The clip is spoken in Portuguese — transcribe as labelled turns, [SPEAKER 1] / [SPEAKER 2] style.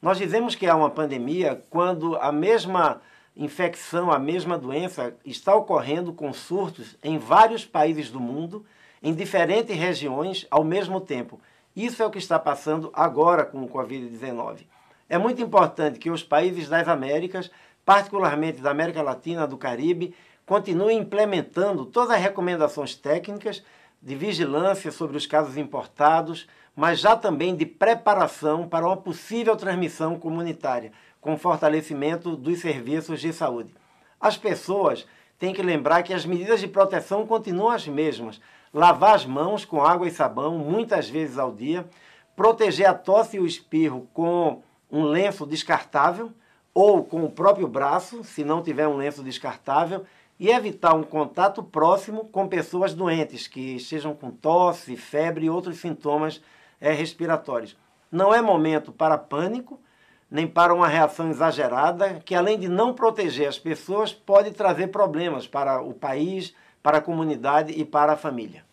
[SPEAKER 1] Nós dizemos que há uma pandemia quando a mesma infecção, a mesma doença está ocorrendo com surtos em vários países do mundo, em diferentes regiões ao mesmo tempo. Isso é o que está passando agora com o Covid-19. É muito importante que os países das Américas, particularmente da América Latina, do Caribe, continue implementando todas as recomendações técnicas de vigilância sobre os casos importados, mas já também de preparação para uma possível transmissão comunitária, com fortalecimento dos serviços de saúde. As pessoas têm que lembrar que as medidas de proteção continuam as mesmas: lavar as mãos com água e sabão muitas vezes ao dia, proteger a tosse e o espirro com um lenço descartável ou com o próprio braço, se não tiver um lenço descartável, e evitar um contato próximo com pessoas doentes que estejam com tosse, febre e outros sintomas é, respiratórios. Não é momento para pânico, nem para uma reação exagerada, que além de não proteger as pessoas, pode trazer problemas para o país, para a comunidade e para a família.